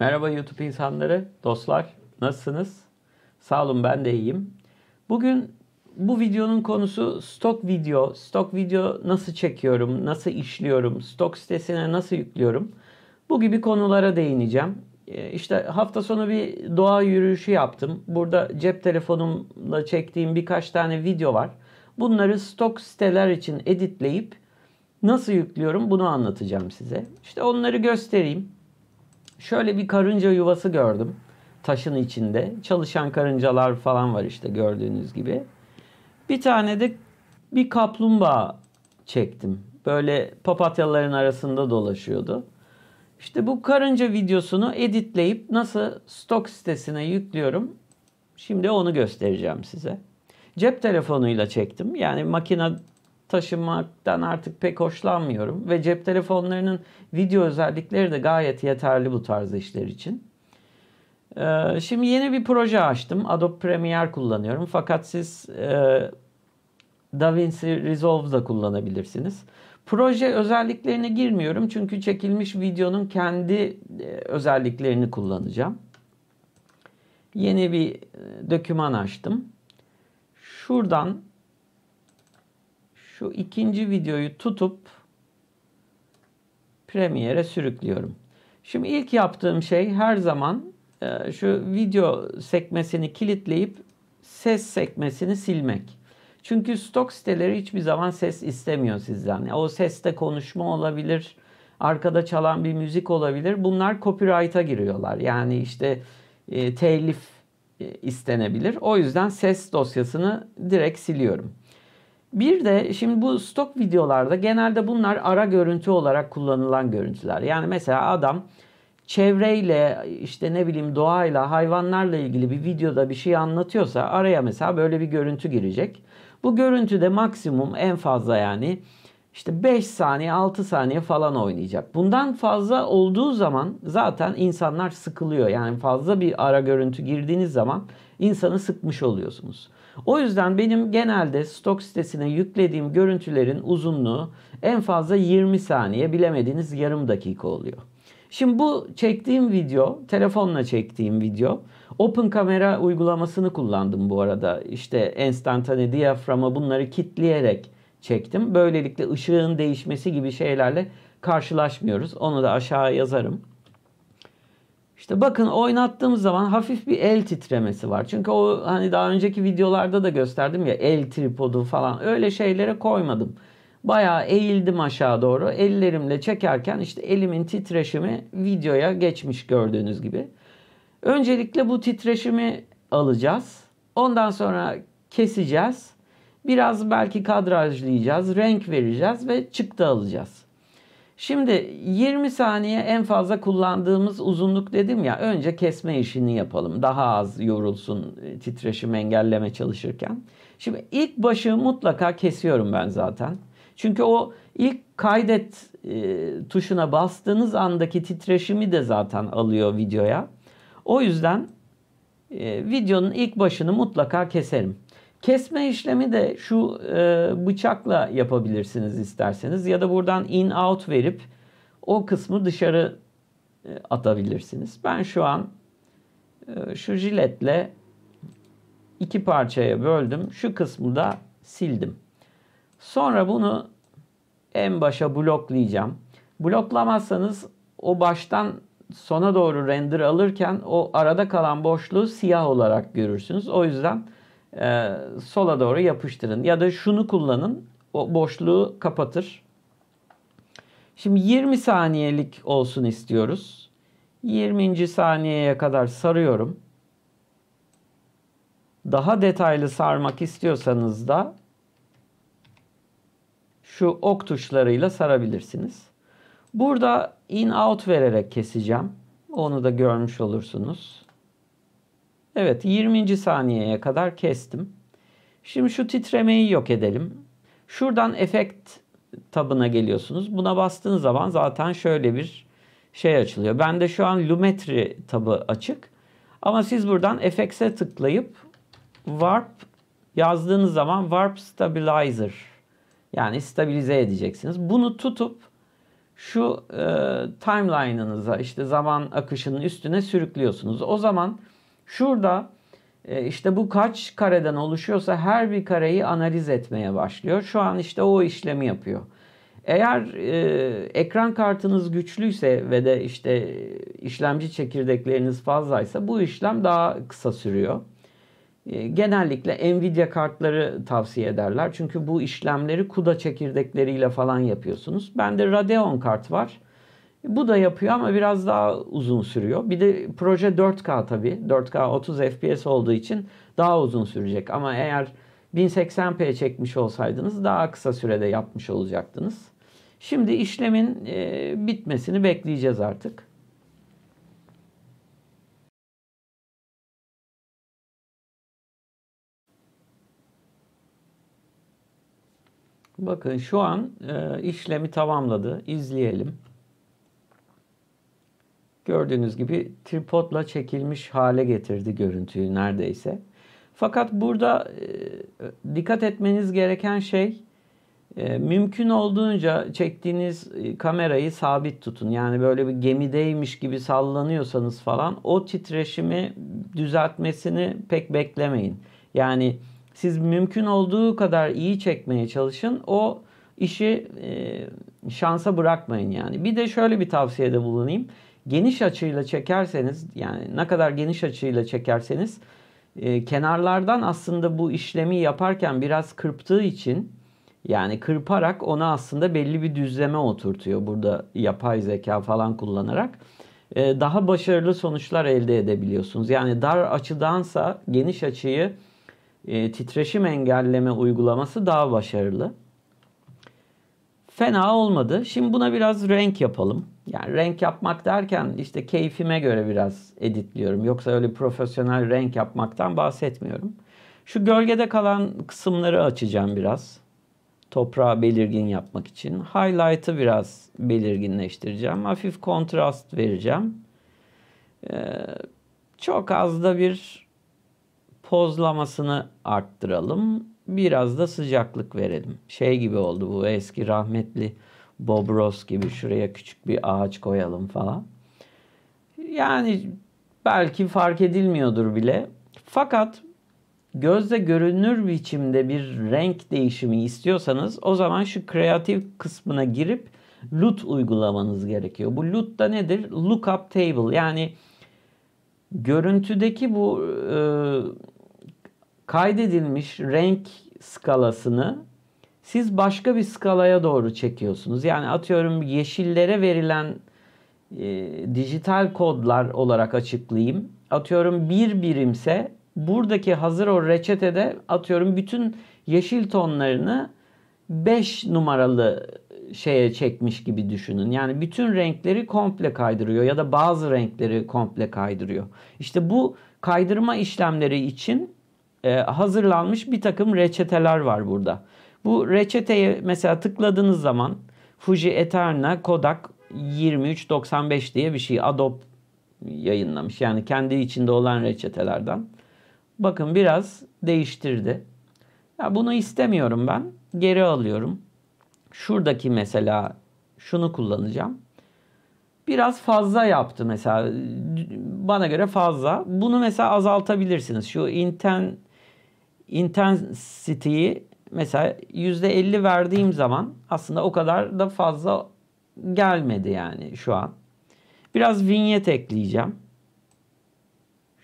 Merhaba YouTube insanları, dostlar. Nasılsınız? Sağ olun ben de iyiyim. Bugün bu videonun konusu stok video. Stok video nasıl çekiyorum, nasıl işliyorum, stok sitesine nasıl yüklüyorum? Bu gibi konulara değineceğim. Ee, işte hafta sonu bir doğa yürüyüşü yaptım. Burada cep telefonumla çektiğim birkaç tane video var. Bunları stok siteler için editleyip nasıl yüklüyorum bunu anlatacağım size. İşte onları göstereyim şöyle bir karınca yuvası gördüm. Taşın içinde. Çalışan karıncalar falan var işte gördüğünüz gibi. Bir tane de bir kaplumbağa çektim. Böyle papatyaların arasında dolaşıyordu. İşte bu karınca videosunu editleyip nasıl stok sitesine yüklüyorum. Şimdi onu göstereceğim size. Cep telefonuyla çektim. Yani makine taşımaktan artık pek hoşlanmıyorum ve cep telefonlarının video özellikleri de gayet yeterli bu tarz işler için. Ee, şimdi yeni bir proje açtım. Adobe Premiere kullanıyorum. Fakat siz e, DaVinci Resolve da kullanabilirsiniz. Proje özelliklerine girmiyorum çünkü çekilmiş videonun kendi e, özelliklerini kullanacağım. Yeni bir e, döküman açtım. Şuradan şu ikinci videoyu tutup premiere sürüklüyorum. Şimdi ilk yaptığım şey her zaman e, şu video sekmesini kilitleyip ses sekmesini silmek. Çünkü stok siteleri hiçbir zaman ses istemiyor sizden. O seste konuşma olabilir, arkada çalan bir müzik olabilir. Bunlar copyright'a giriyorlar. Yani işte e, telif e, istenebilir. O yüzden ses dosyasını direkt siliyorum. Bir de şimdi bu stok videolarda genelde bunlar ara görüntü olarak kullanılan görüntüler. Yani mesela adam çevreyle işte ne bileyim doğayla hayvanlarla ilgili bir videoda bir şey anlatıyorsa araya mesela böyle bir görüntü girecek. Bu görüntüde maksimum en fazla yani işte 5 saniye 6 saniye falan oynayacak. Bundan fazla olduğu zaman zaten insanlar sıkılıyor. Yani fazla bir ara görüntü girdiğiniz zaman insanı sıkmış oluyorsunuz. O yüzden benim genelde stok sitesine yüklediğim görüntülerin uzunluğu en fazla 20 saniye bilemediğiniz yarım dakika oluyor. Şimdi bu çektiğim video, telefonla çektiğim video. Open Kamera uygulamasını kullandım bu arada. İşte enstantane diyaframa bunları kitleyerek çektim. Böylelikle ışığın değişmesi gibi şeylerle karşılaşmıyoruz. Onu da aşağı yazarım. İşte bakın oynattığım zaman hafif bir el titremesi var. Çünkü o hani daha önceki videolarda da gösterdim ya el tripodu falan öyle şeylere koymadım. Bayağı eğildim aşağı doğru. Ellerimle çekerken işte elimin titreşimi videoya geçmiş gördüğünüz gibi. Öncelikle bu titreşimi alacağız. Ondan sonra keseceğiz. Biraz belki kadrajlayacağız, renk vereceğiz ve çıktı alacağız. Şimdi 20 saniye en fazla kullandığımız uzunluk dedim ya. Önce kesme işini yapalım. Daha az yorulsun e, titreşim engelleme çalışırken. Şimdi ilk başı mutlaka kesiyorum ben zaten. Çünkü o ilk kaydet e, tuşuna bastığınız andaki titreşimi de zaten alıyor videoya. O yüzden e, videonun ilk başını mutlaka keserim. Kesme işlemi de şu e, bıçakla yapabilirsiniz isterseniz ya da buradan in out verip o kısmı dışarı e, atabilirsiniz. Ben şu an e, şu jiletle iki parçaya böldüm. Şu kısmı da sildim. Sonra bunu en başa bloklayacağım. Bloklamazsanız o baştan sona doğru render alırken o arada kalan boşluğu siyah olarak görürsünüz. O yüzden bu e, sola doğru yapıştırın. Ya da şunu kullanın. O boşluğu kapatır. Şimdi 20 saniyelik olsun istiyoruz. 20. saniyeye kadar sarıyorum. Daha detaylı sarmak istiyorsanız da şu ok tuşlarıyla sarabilirsiniz. Burada in out vererek keseceğim. Onu da görmüş olursunuz. Evet 20. saniyeye kadar kestim. Şimdi şu titremeyi yok edelim. Şuradan efekt tabına geliyorsunuz. Buna bastığınız zaman zaten şöyle bir şey açılıyor. Ben de şu an Lumetri tabı açık. Ama siz buradan efekse tıklayıp Warp yazdığınız zaman Warp Stabilizer yani stabilize edeceksiniz. Bunu tutup şu e, timeline'ınıza işte zaman akışının üstüne sürüklüyorsunuz. O zaman Şurada e, işte bu kaç kareden oluşuyorsa her bir kareyi analiz etmeye başlıyor. Şu an işte o işlemi yapıyor. Eğer e, ekran kartınız güçlüyse ve de işte işlemci çekirdekleriniz fazlaysa bu işlem daha kısa sürüyor. E, genellikle Nvidia kartları tavsiye ederler. Çünkü bu işlemleri CUDA çekirdekleriyle falan yapıyorsunuz. Bende Radeon kart var. Bu da yapıyor ama biraz daha uzun sürüyor. Bir de proje 4K tabii. 4K 30 FPS olduğu için daha uzun sürecek. Ama eğer 1080p çekmiş olsaydınız daha kısa sürede yapmış olacaktınız. Şimdi işlemin e, bitmesini bekleyeceğiz artık. Bakın şu an e, işlemi tamamladı. İzleyelim. Gördüğünüz gibi tripodla çekilmiş hale getirdi görüntüyü neredeyse. Fakat burada e, dikkat etmeniz gereken şey e, mümkün olduğunca çektiğiniz e, kamerayı sabit tutun. Yani böyle bir gemideymiş gibi sallanıyorsanız falan o titreşimi düzeltmesini pek beklemeyin. Yani siz mümkün olduğu kadar iyi çekmeye çalışın. O işi e, şansa bırakmayın yani. Bir de şöyle bir tavsiyede bulunayım geniş açıyla çekerseniz yani ne kadar geniş açıyla çekerseniz e, kenarlardan aslında bu işlemi yaparken biraz kırptığı için yani kırparak onu aslında belli bir düzleme oturtuyor burada yapay zeka falan kullanarak. E, daha başarılı sonuçlar elde edebiliyorsunuz. Yani dar açıdansa geniş açıyı e, titreşim engelleme uygulaması daha başarılı fena olmadı. Şimdi buna biraz renk yapalım. Yani renk yapmak derken işte keyfime göre biraz editliyorum. Yoksa öyle profesyonel renk yapmaktan bahsetmiyorum. Şu gölgede kalan kısımları açacağım biraz. Toprağı belirgin yapmak için. Highlight'ı biraz belirginleştireceğim. Hafif kontrast vereceğim. Ee, çok az da bir pozlamasını arttıralım biraz da sıcaklık verelim. Şey gibi oldu bu eski rahmetli Bob Ross gibi şuraya küçük bir ağaç koyalım falan. Yani belki fark edilmiyordur bile. Fakat gözle görünür biçimde bir renk değişimi istiyorsanız o zaman şu kreatif kısmına girip LUT uygulamanız gerekiyor. Bu LUT da nedir? Lookup Table yani görüntüdeki bu e, kaydedilmiş renk skalasını siz başka bir skalaya doğru çekiyorsunuz. Yani atıyorum yeşillere verilen e, dijital kodlar olarak açıklayayım. Atıyorum bir birimse buradaki hazır o reçetede atıyorum bütün yeşil tonlarını 5 numaralı şeye çekmiş gibi düşünün. Yani bütün renkleri komple kaydırıyor ya da bazı renkleri komple kaydırıyor. İşte bu kaydırma işlemleri için e, hazırlanmış bir takım reçeteler var burada. Bu reçeteye mesela tıkladığınız zaman Fuji Eterna Kodak 2395 diye bir şey Adobe yayınlamış. Yani kendi içinde olan reçetelerden. Bakın biraz değiştirdi. Ya bunu istemiyorum ben. Geri alıyorum. Şuradaki mesela şunu kullanacağım. Biraz fazla yaptı mesela. Bana göre fazla. Bunu mesela azaltabilirsiniz. Şu inten intensity'yi mesela %50 verdiğim zaman aslında o kadar da fazla gelmedi yani şu an. Biraz vinyet ekleyeceğim.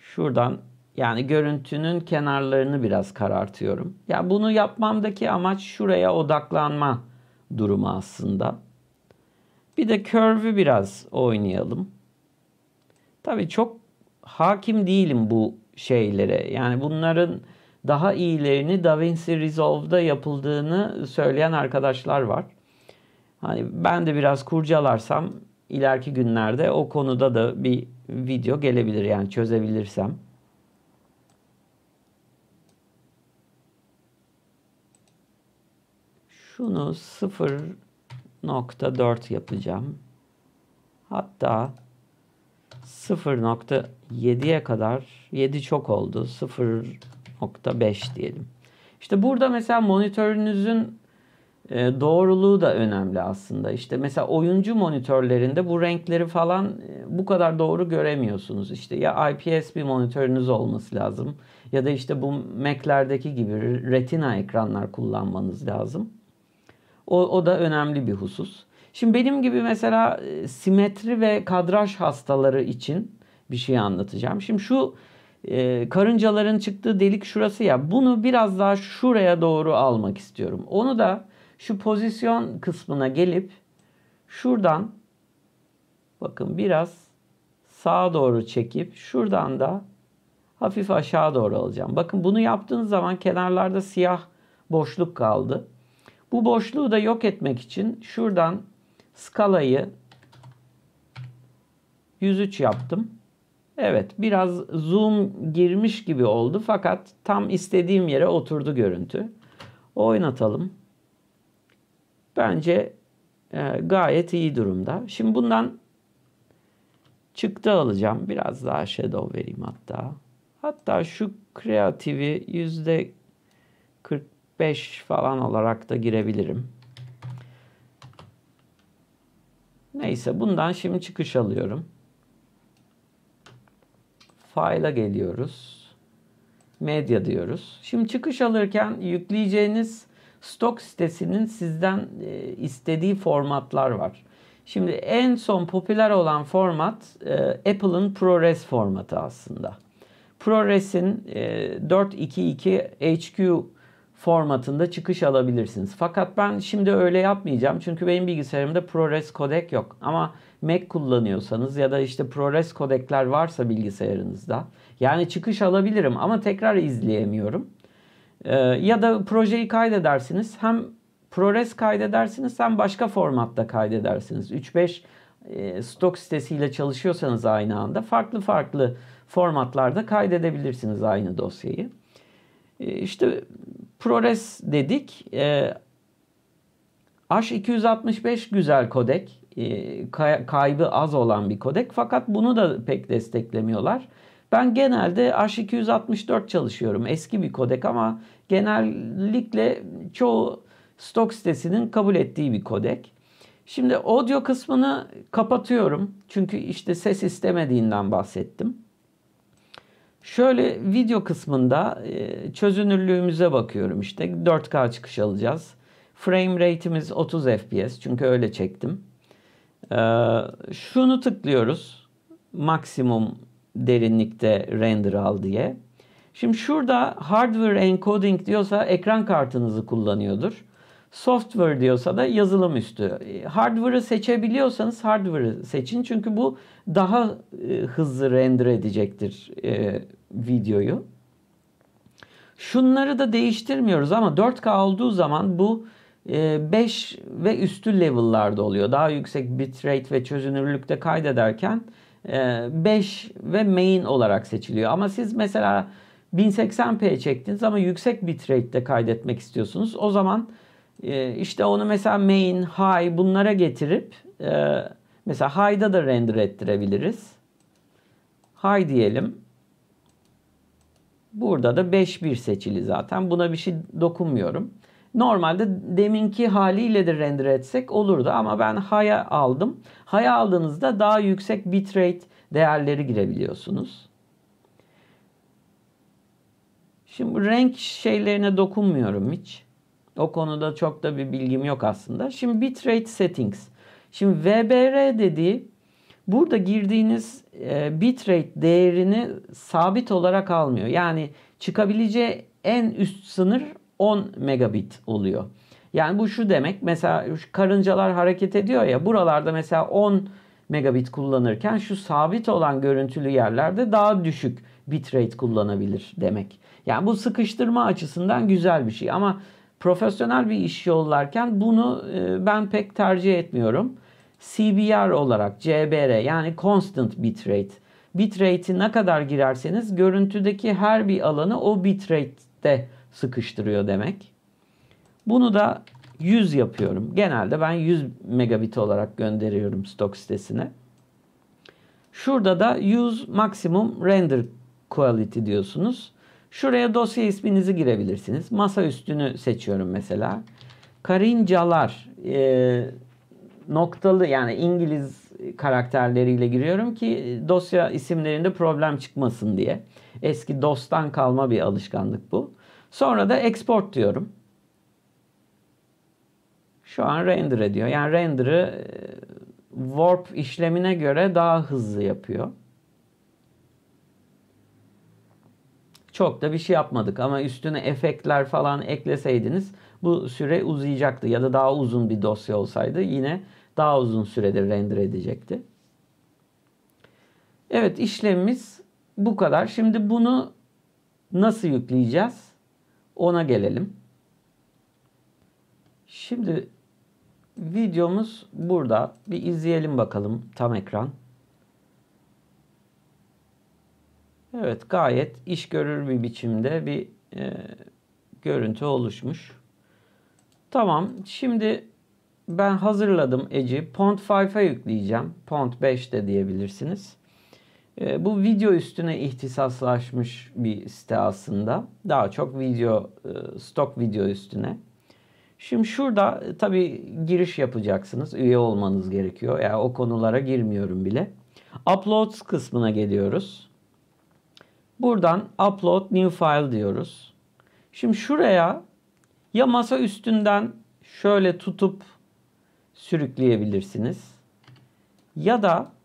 Şuradan yani görüntünün kenarlarını biraz karartıyorum. Ya bunu yapmamdaki amaç şuraya odaklanma durumu aslında. Bir de curve'ü biraz oynayalım. Tabii çok hakim değilim bu şeylere. Yani bunların daha iyilerini DaVinci Resolve'da yapıldığını söyleyen arkadaşlar var. Hani ben de biraz kurcalarsam ileriki günlerde o konuda da bir video gelebilir yani çözebilirsem. Şunu 0.4 yapacağım. Hatta 0.7'ye kadar 7 çok oldu. 0 0.5 diyelim. İşte burada mesela monitörünüzün e, doğruluğu da önemli aslında. İşte mesela oyuncu monitörlerinde bu renkleri falan e, bu kadar doğru göremiyorsunuz. İşte ya IPS bir monitörünüz olması lazım ya da işte bu Mac'lerdeki gibi retina ekranlar kullanmanız lazım. O, o da önemli bir husus. Şimdi benim gibi mesela e, simetri ve kadraj hastaları için bir şey anlatacağım. Şimdi şu e, karıncaların çıktığı delik şurası ya. Bunu biraz daha şuraya doğru almak istiyorum. Onu da şu pozisyon kısmına gelip şuradan bakın biraz sağa doğru çekip şuradan da hafif aşağı doğru alacağım. Bakın bunu yaptığınız zaman kenarlarda siyah boşluk kaldı. Bu boşluğu da yok etmek için şuradan skalayı 103 yaptım. Evet biraz zoom girmiş gibi oldu fakat tam istediğim yere oturdu görüntü. Oynatalım. Bence e, gayet iyi durumda. Şimdi bundan çıktı alacağım. Biraz daha shadow vereyim hatta. Hatta şu kreativi yüzde 45 falan olarak da girebilirim. Neyse bundan şimdi çıkış alıyorum. File'a geliyoruz. Medya diyoruz. Şimdi çıkış alırken yükleyeceğiniz stok sitesinin sizden e, istediği formatlar var. Şimdi en son popüler olan format e, Apple'ın ProRes formatı aslında. ProRes'in 422 e, HQ formatında çıkış alabilirsiniz. Fakat ben şimdi öyle yapmayacağım. Çünkü benim bilgisayarımda ProRes kodek yok. Ama Mac kullanıyorsanız ya da işte ProRes kodekler varsa bilgisayarınızda yani çıkış alabilirim ama tekrar izleyemiyorum. Ee, ya da projeyi kaydedersiniz hem ProRes kaydedersiniz hem başka formatta kaydedersiniz. 3-5 e, stok sitesiyle çalışıyorsanız aynı anda farklı farklı formatlarda kaydedebilirsiniz aynı dosyayı. E, işte ProRes dedik. E, ee, H265 güzel kodek. E, kaybı az olan bir kodek fakat bunu da pek desteklemiyorlar. Ben genelde H264 çalışıyorum. Eski bir kodek ama genellikle çoğu stok sitesinin kabul ettiği bir kodek. Şimdi audio kısmını kapatıyorum. Çünkü işte ses istemediğinden bahsettim. Şöyle video kısmında e, çözünürlüğümüze bakıyorum işte 4K çıkış alacağız. Frame rate'imiz 30 FPS çünkü öyle çektim. Ee, şunu tıklıyoruz. Maksimum derinlikte render al diye. Şimdi şurada hardware encoding diyorsa ekran kartınızı kullanıyordur. Software diyorsa da yazılım üstü. Hardware'ı seçebiliyorsanız hardware'ı seçin. Çünkü bu daha e, hızlı render edecektir e, videoyu. Şunları da değiştirmiyoruz ama 4K olduğu zaman bu 5 ee, ve üstü level'larda oluyor. Daha yüksek bitrate ve çözünürlükte kaydederken 5 e, ve main olarak seçiliyor. Ama siz mesela 1080p çektiniz ama yüksek bitrate'de kaydetmek istiyorsunuz. O zaman e, işte onu mesela main, high bunlara getirip e, mesela high'da da render ettirebiliriz. High diyelim. Burada da 5.1 seçili zaten. Buna bir şey dokunmuyorum. Normalde deminki haliyle de render etsek olurdu ama ben high'a aldım. High'a aldığınızda daha yüksek bitrate değerleri girebiliyorsunuz. Şimdi renk şeylerine dokunmuyorum hiç. O konuda çok da bir bilgim yok aslında. Şimdi bitrate settings. Şimdi VBR dediği burada girdiğiniz e, bitrate değerini sabit olarak almıyor. Yani çıkabileceği en üst sınır 10 megabit oluyor. Yani bu şu demek mesela şu karıncalar hareket ediyor ya buralarda mesela 10 megabit kullanırken şu sabit olan görüntülü yerlerde daha düşük bitrate kullanabilir demek. Yani bu sıkıştırma açısından güzel bir şey ama profesyonel bir iş yollarken bunu e, ben pek tercih etmiyorum. CBR olarak CBR yani constant bitrate. Bitrate'i ne kadar girerseniz görüntüdeki her bir alanı o bitrate'de sıkıştırıyor demek. Bunu da 100 yapıyorum. Genelde ben 100 megabit olarak gönderiyorum stok sitesine. Şurada da use maximum render quality diyorsunuz. Şuraya dosya isminizi girebilirsiniz. Masa üstünü seçiyorum mesela. Karıncalar e, noktalı yani İngiliz karakterleriyle giriyorum ki dosya isimlerinde problem çıkmasın diye. Eski DOS'tan kalma bir alışkanlık bu. Sonra da export diyorum. Şu an render ediyor. Yani render'ı e, warp işlemine göre daha hızlı yapıyor. Çok da bir şey yapmadık ama üstüne efektler falan ekleseydiniz bu süre uzayacaktı ya da daha uzun bir dosya olsaydı yine daha uzun sürede render edecekti. Evet işlemimiz bu kadar. Şimdi bunu nasıl yükleyeceğiz? Ona gelelim. Şimdi videomuz burada. Bir izleyelim bakalım tam ekran. Evet gayet iş görür bir biçimde bir e, görüntü oluşmuş. Tamam şimdi ben hazırladım Eci. Pont 5'a yükleyeceğim. Pont 5 de diyebilirsiniz. Ee, bu video üstüne ihtisaslaşmış bir site aslında. Daha çok video, e, stok video üstüne. Şimdi şurada e, tabii giriş yapacaksınız. Üye olmanız gerekiyor. Yani o konulara girmiyorum bile. Uploads kısmına geliyoruz. Buradan upload new file diyoruz. Şimdi şuraya ya masa üstünden şöyle tutup sürükleyebilirsiniz. Ya da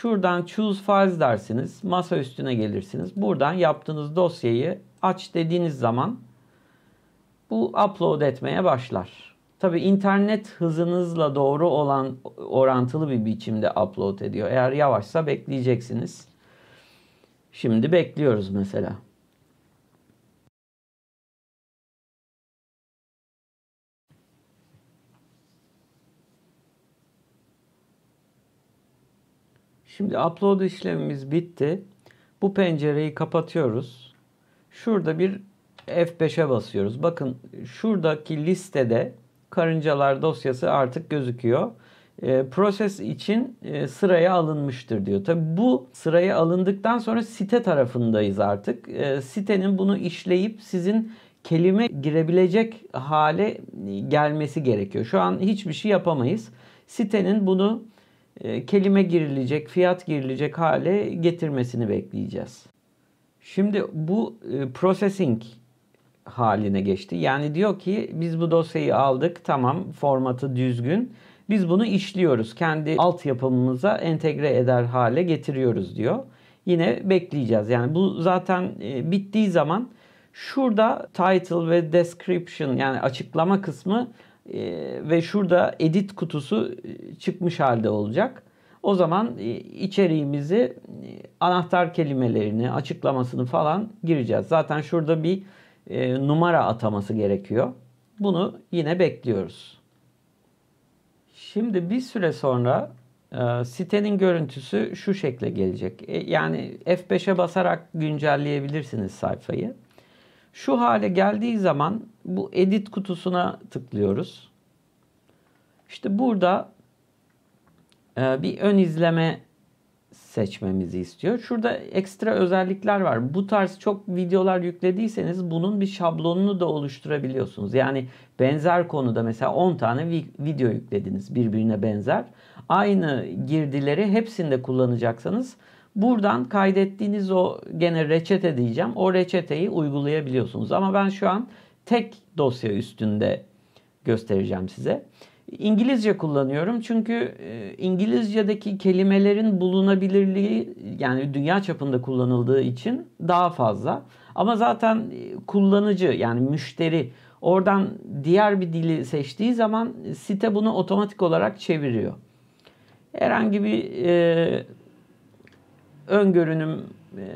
Şuradan choose files dersiniz. Masa üstüne gelirsiniz. Buradan yaptığınız dosyayı aç dediğiniz zaman bu upload etmeye başlar. Tabi internet hızınızla doğru olan orantılı bir biçimde upload ediyor. Eğer yavaşsa bekleyeceksiniz. Şimdi bekliyoruz mesela. Şimdi upload işlemimiz bitti. Bu pencereyi kapatıyoruz. Şurada bir F5'e basıyoruz. Bakın şuradaki listede karıncalar dosyası artık gözüküyor. E, proses için e, sıraya alınmıştır diyor. Tabi bu sıraya alındıktan sonra site tarafındayız artık. E, sitenin bunu işleyip sizin kelime girebilecek hale gelmesi gerekiyor. Şu an hiçbir şey yapamayız. Sitenin bunu e, kelime girilecek, fiyat girilecek hale getirmesini bekleyeceğiz. Şimdi bu e, processing haline geçti. Yani diyor ki biz bu dosyayı aldık tamam formatı düzgün. Biz bunu işliyoruz. Kendi altyapımıza entegre eder hale getiriyoruz diyor. Yine bekleyeceğiz. Yani bu zaten e, bittiği zaman şurada title ve description yani açıklama kısmı ee, ve şurada edit kutusu e, çıkmış halde olacak. O zaman e, içeriğimizi e, anahtar kelimelerini, açıklamasını falan gireceğiz. Zaten şurada bir numara ataması gerekiyor. Bunu yine bekliyoruz. Şimdi bir süre sonra sitenin görüntüsü şu şekle gelecek. Yani F5'e basarak güncelleyebilirsiniz sayfayı. Şu hale geldiği zaman bu edit kutusuna tıklıyoruz. İşte burada e, bir ön izleme seçmemizi istiyor. Şurada ekstra özellikler var. Bu tarz çok videolar yüklediyseniz bunun bir şablonunu da oluşturabiliyorsunuz. Yani benzer konuda mesela 10 tane video yüklediniz birbirine benzer. Aynı girdileri hepsinde kullanacaksanız Buradan kaydettiğiniz o gene reçete diyeceğim. O reçeteyi uygulayabiliyorsunuz. Ama ben şu an tek dosya üstünde göstereceğim size. İngilizce kullanıyorum çünkü e, İngilizce'deki kelimelerin bulunabilirliği yani dünya çapında kullanıldığı için daha fazla. Ama zaten e, kullanıcı yani müşteri oradan diğer bir dili seçtiği zaman site bunu otomatik olarak çeviriyor. Herhangi bir e, ön e,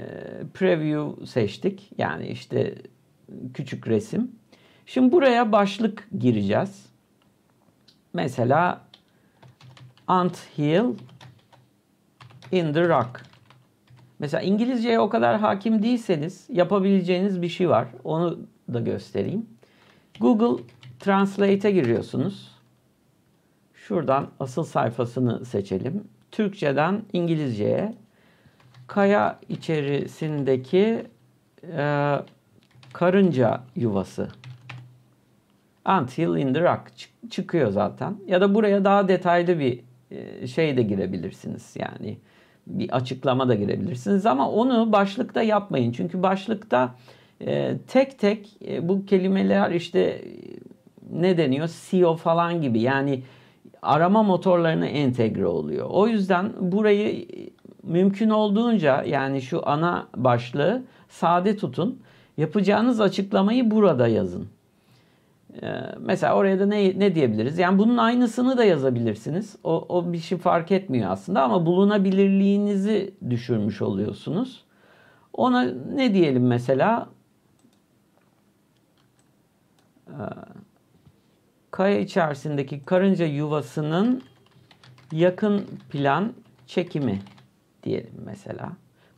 preview seçtik. Yani işte küçük resim. Şimdi buraya başlık gireceğiz. Mesela Ant Hill in the Rock. Mesela İngilizceye o kadar hakim değilseniz yapabileceğiniz bir şey var. Onu da göstereyim. Google Translate'e giriyorsunuz. Şuradan asıl sayfasını seçelim. Türkçeden İngilizceye kaya içerisindeki e, karınca yuvası. Until in the rock Çık- çıkıyor zaten. Ya da buraya daha detaylı bir e, şey de girebilirsiniz yani bir açıklama da girebilirsiniz ama onu başlıkta yapmayın. Çünkü başlıkta e, tek tek e, bu kelimeler işte e, ne deniyor SEO falan gibi yani arama motorlarına entegre oluyor. O yüzden burayı mümkün olduğunca yani şu ana başlığı sade tutun. Yapacağınız açıklamayı burada yazın. Ee, mesela oraya da ne, ne diyebiliriz? Yani bunun aynısını da yazabilirsiniz. O, o bir şey fark etmiyor aslında ama bulunabilirliğinizi düşürmüş oluyorsunuz. Ona ne diyelim mesela? Ee, kaya içerisindeki karınca yuvasının yakın plan çekimi diyelim mesela.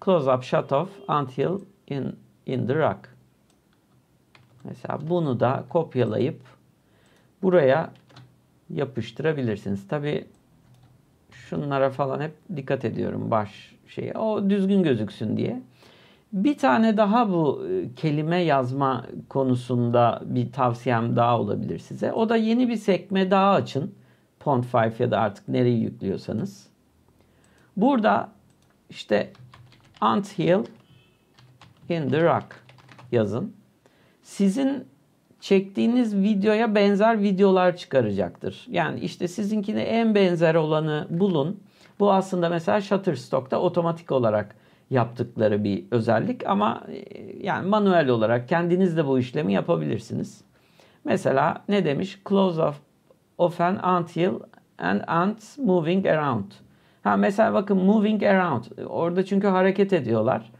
Close up shut off until in, in the rack. Mesela bunu da kopyalayıp buraya yapıştırabilirsiniz. Tabi şunlara falan hep dikkat ediyorum baş şeyi O düzgün gözüksün diye. Bir tane daha bu e, kelime yazma konusunda bir tavsiyem daha olabilir size. O da yeni bir sekme daha açın. Pond 5 ya da artık nereyi yüklüyorsanız. Burada işte Until in the Rock yazın. Sizin çektiğiniz videoya benzer videolar çıkaracaktır. Yani işte sizinkine en benzer olanı bulun. Bu aslında mesela Shutterstock'ta otomatik olarak yaptıkları bir özellik ama e, yani manuel olarak kendiniz de bu işlemi yapabilirsiniz. Mesela ne demiş? Close of, of an ant hill and ants moving around. Ha mesela bakın moving around. Orada çünkü hareket ediyorlar.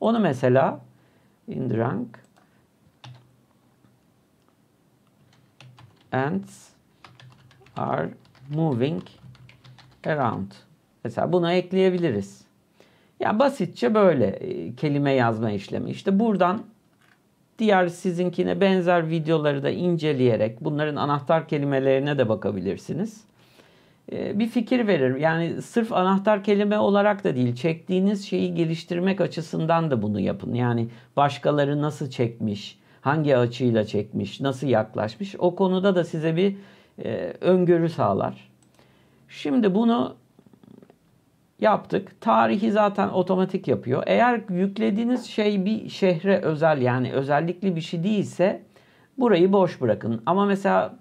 Onu mesela in rank ants are moving around. Mesela buna ekleyebiliriz. Ya yani basitçe böyle e, kelime yazma işlemi. İşte buradan diğer sizinkine benzer videoları da inceleyerek bunların anahtar kelimelerine de bakabilirsiniz. E, bir fikir verir. Yani sırf anahtar kelime olarak da değil, çektiğiniz şeyi geliştirmek açısından da bunu yapın. Yani başkaları nasıl çekmiş, hangi açıyla çekmiş, nasıl yaklaşmış o konuda da size bir e, öngörü sağlar. Şimdi bunu yaptık. Tarihi zaten otomatik yapıyor. Eğer yüklediğiniz şey bir şehre özel yani özellikli bir şey değilse burayı boş bırakın. Ama mesela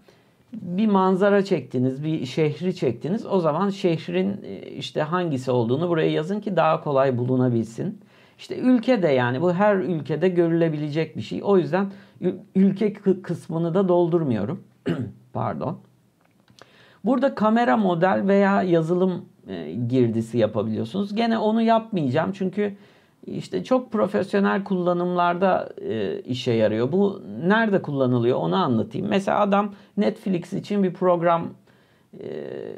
bir manzara çektiniz, bir şehri çektiniz. O zaman şehrin e, işte hangisi olduğunu buraya yazın ki daha kolay bulunabilsin. İşte ülke de yani bu her ülkede görülebilecek bir şey. O yüzden ülke kısmını da doldurmuyorum. Pardon. Burada kamera model veya yazılım e, girdisi yapabiliyorsunuz. Gene onu yapmayacağım çünkü işte çok profesyonel kullanımlarda e, işe yarıyor. Bu nerede kullanılıyor onu anlatayım. Mesela adam Netflix için bir program e,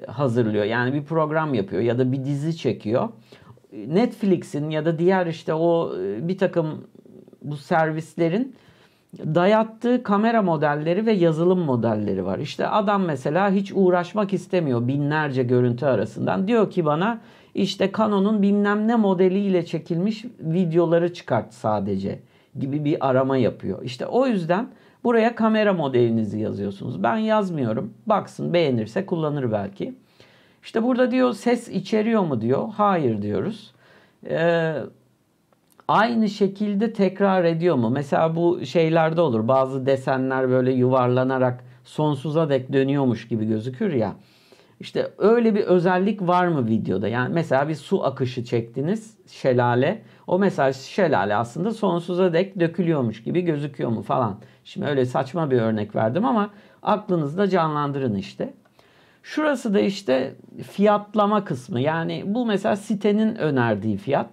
hazırlıyor. Yani bir program yapıyor ya da bir dizi çekiyor. Netflix'in ya da diğer işte o e, bir takım bu servislerin dayattığı kamera modelleri ve yazılım modelleri var. İşte adam mesela hiç uğraşmak istemiyor binlerce görüntü arasından. Diyor ki bana işte Canon'un bilmem ne modeliyle çekilmiş videoları çıkart sadece gibi bir arama yapıyor. İşte o yüzden buraya kamera modelinizi yazıyorsunuz. Ben yazmıyorum. Baksın beğenirse kullanır belki. İşte burada diyor ses içeriyor mu diyor. Hayır diyoruz. Ee, aynı şekilde tekrar ediyor mu? Mesela bu şeylerde olur. Bazı desenler böyle yuvarlanarak sonsuza dek dönüyormuş gibi gözükür ya. İşte öyle bir özellik var mı videoda? Yani mesela bir su akışı çektiniz şelale. O mesela şelale aslında sonsuza dek dökülüyormuş gibi gözüküyor mu falan. Şimdi öyle saçma bir örnek verdim ama aklınızda canlandırın işte. Şurası da işte fiyatlama kısmı. Yani bu mesela sitenin önerdiği fiyat.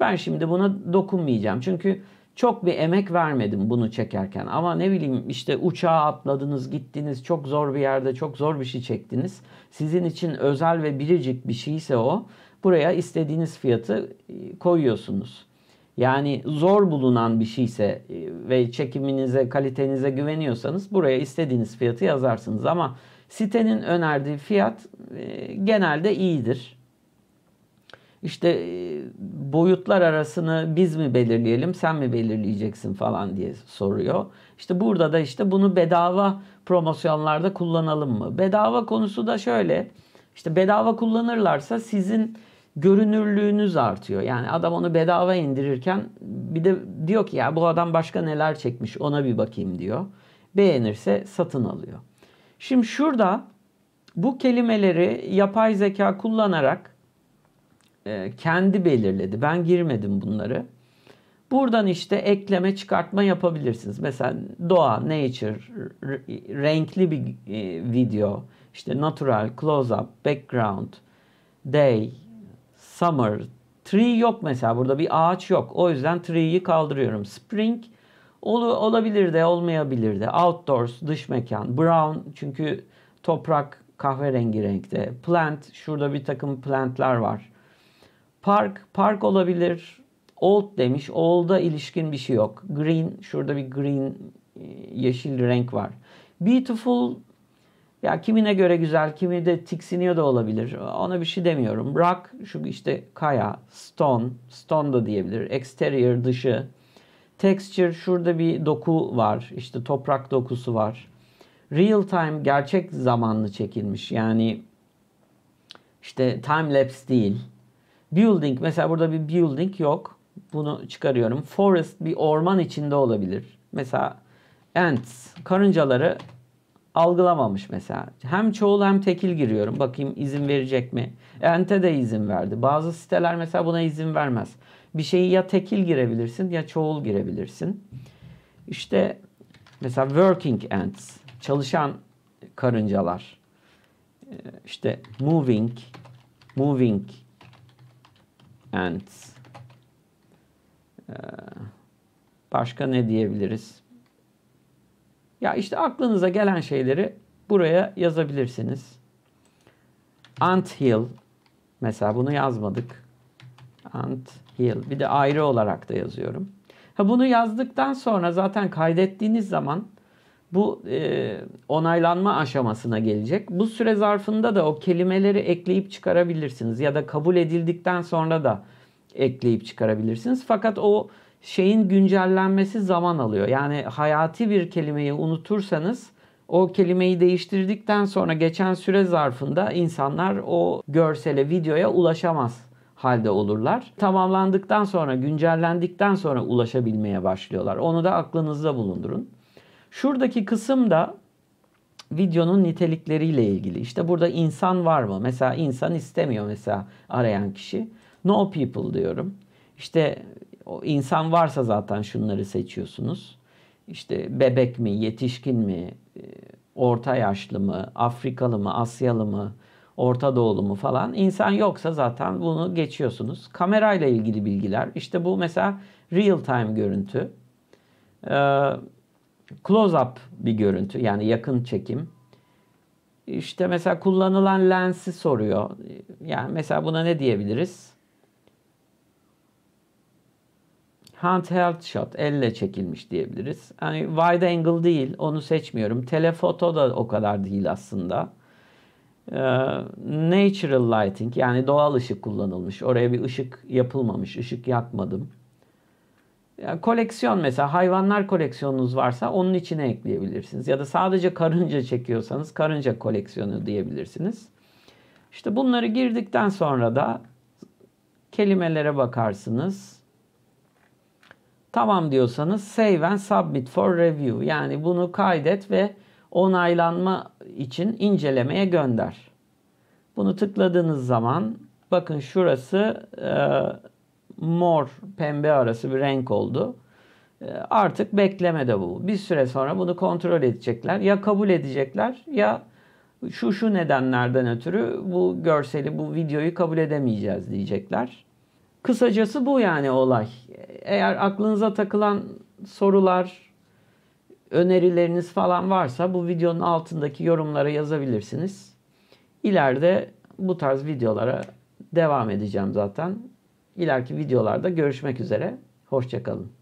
Ben şimdi buna dokunmayacağım. Çünkü çok bir emek vermedim bunu çekerken ama ne bileyim işte uçağa atladınız gittiniz çok zor bir yerde çok zor bir şey çektiniz. Sizin için özel ve biricik bir şeyse o buraya istediğiniz fiyatı e, koyuyorsunuz. Yani zor bulunan bir şeyse e, ve çekiminize, kalitenize güveniyorsanız buraya istediğiniz fiyatı yazarsınız ama sitenin önerdiği fiyat e, genelde iyidir işte e, boyutlar arasını biz mi belirleyelim, sen mi belirleyeceksin falan diye soruyor. İşte burada da işte bunu bedava promosyonlarda kullanalım mı? Bedava konusu da şöyle. işte bedava kullanırlarsa sizin görünürlüğünüz artıyor. Yani adam onu bedava indirirken bir de diyor ki ya bu adam başka neler çekmiş ona bir bakayım diyor. Beğenirse satın alıyor. Şimdi şurada bu kelimeleri yapay zeka kullanarak e, kendi belirledi. Ben girmedim bunları. Buradan işte ekleme çıkartma yapabilirsiniz. Mesela doğa, nature, renkli bir e, video, İşte natural, close up, background, day, summer, tree yok mesela burada bir ağaç yok. O yüzden tree'yi kaldırıyorum. Spring ol, olabilir de olmayabilir de. Outdoors, dış mekan, brown çünkü toprak kahverengi renkte. Plant şurada bir takım plantlar var. Park, park olabilir. Old demiş. Old'a ilişkin bir şey yok. Green, şurada bir green e, yeşil renk var. Beautiful ya kimine göre güzel, kimi de tiksiniyor da olabilir. Ona bir şey demiyorum. Rock şu işte kaya, stone, stone da diyebilir. Exterior dışı. Texture şurada bir doku var. İşte toprak dokusu var. Real time gerçek zamanlı çekilmiş. Yani işte time lapse değil. Building mesela burada bir building yok. Bunu çıkarıyorum. Forest bir orman içinde olabilir. Mesela ants karıncaları algılamamış mesela. Hem çoğul hem tekil giriyorum. Bakayım izin verecek mi? Ente de izin verdi. Bazı siteler mesela buna izin vermez. Bir şeyi ya tekil girebilirsin ya çoğul girebilirsin. İşte mesela working ants, çalışan karıncalar. Ee, işte moving, moving and ee, başka ne diyebiliriz? Ya işte aklınıza gelen şeyleri buraya yazabilirsiniz. Ant hill mesela bunu yazmadık. Ant hill. Bir de ayrı olarak da yazıyorum. Ha bunu yazdıktan sonra zaten kaydettiğiniz zaman bu e, onaylanma aşamasına gelecek. Bu süre zarfında da o kelimeleri ekleyip çıkarabilirsiniz ya da kabul edildikten sonra da ekleyip çıkarabilirsiniz. Fakat o şeyin güncellenmesi zaman alıyor. Yani hayati bir kelimeyi unutursanız o kelimeyi değiştirdikten sonra geçen süre zarfında insanlar o görsele, videoya ulaşamaz halde olurlar. Tamamlandıktan sonra, güncellendikten sonra ulaşabilmeye başlıyorlar. Onu da aklınızda bulundurun. Şuradaki kısım da videonun nitelikleriyle ilgili. İşte burada insan var mı? Mesela insan istemiyor mesela arayan kişi. No people diyorum. İşte o insan varsa zaten şunları seçiyorsunuz. İşte bebek mi, yetişkin mi, e, orta yaşlı mı, Afrikalı mı, Asyalı mı, Orta Doğulu mu falan. İnsan yoksa zaten bunu geçiyorsunuz. Kamerayla ilgili bilgiler. İşte bu mesela real time görüntü. Ee, Close-up bir görüntü yani yakın çekim. İşte mesela kullanılan lensi soruyor. Yani mesela buna ne diyebiliriz? Handheld shot, elle çekilmiş diyebiliriz. yani wide angle değil, onu seçmiyorum. Telefoto da o kadar değil aslında. Ee, natural lighting yani doğal ışık kullanılmış. Oraya bir ışık yapılmamış, ışık yakmadım koleksiyon mesela hayvanlar koleksiyonunuz varsa onun içine ekleyebilirsiniz. Ya da sadece karınca çekiyorsanız karınca koleksiyonu diyebilirsiniz. İşte bunları girdikten sonra da kelimelere bakarsınız. Tamam diyorsanız save and submit for review. Yani bunu kaydet ve onaylanma için incelemeye gönder. Bunu tıkladığınız zaman bakın şurası e, mor pembe arası bir renk oldu. Ee, artık bekleme de bu. Bir süre sonra bunu kontrol edecekler. Ya kabul edecekler ya şu şu nedenlerden ötürü bu görseli, bu videoyu kabul edemeyeceğiz diyecekler. Kısacası bu yani olay. Eğer aklınıza takılan sorular, önerileriniz falan varsa bu videonun altındaki yorumlara yazabilirsiniz. İleride bu tarz videolara devam edeceğim zaten. İleriki videolarda görüşmek üzere. Hoşçakalın.